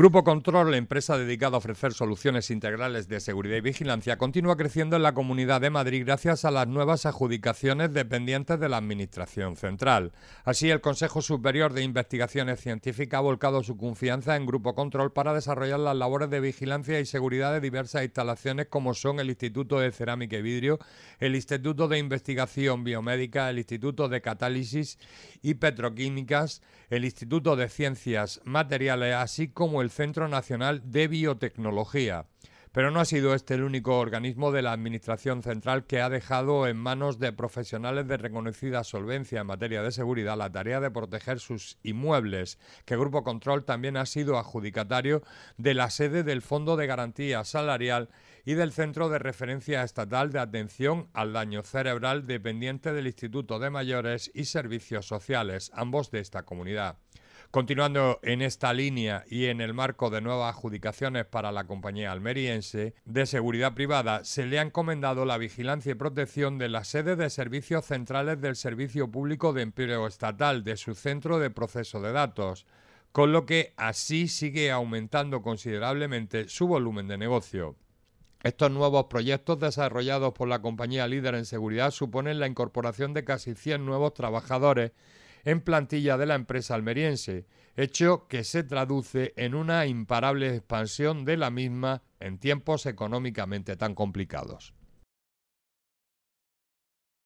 Grupo Control, la empresa dedicada a ofrecer soluciones integrales de seguridad y vigilancia, continúa creciendo en la Comunidad de Madrid gracias a las nuevas adjudicaciones dependientes de la Administración Central. Así, el Consejo Superior de Investigaciones Científicas ha volcado su confianza en Grupo Control para desarrollar las labores de vigilancia y seguridad de diversas instalaciones como son el Instituto de Cerámica y Vidrio, el Instituto de Investigación Biomédica, el Instituto de Catálisis y Petroquímicas, el Instituto de Ciencias Materiales, así como el Centro Nacional de Biotecnología. Pero no ha sido este el único organismo de la Administración Central que ha dejado en manos de profesionales de reconocida solvencia en materia de seguridad la tarea de proteger sus inmuebles, que Grupo Control también ha sido adjudicatario de la sede del Fondo de Garantía Salarial y del Centro de Referencia Estatal de Atención al Daño Cerebral dependiente del Instituto de Mayores y Servicios Sociales, ambos de esta comunidad. Continuando en esta línea y en el marco de nuevas adjudicaciones para la compañía almeriense de seguridad privada, se le ha encomendado la vigilancia y protección de las sedes de servicios centrales del Servicio Público de Empleo Estatal de su centro de proceso de datos, con lo que así sigue aumentando considerablemente su volumen de negocio. Estos nuevos proyectos desarrollados por la compañía líder en seguridad suponen la incorporación de casi 100 nuevos trabajadores en plantilla de la empresa almeriense, hecho que se traduce en una imparable expansión de la misma en tiempos económicamente tan complicados.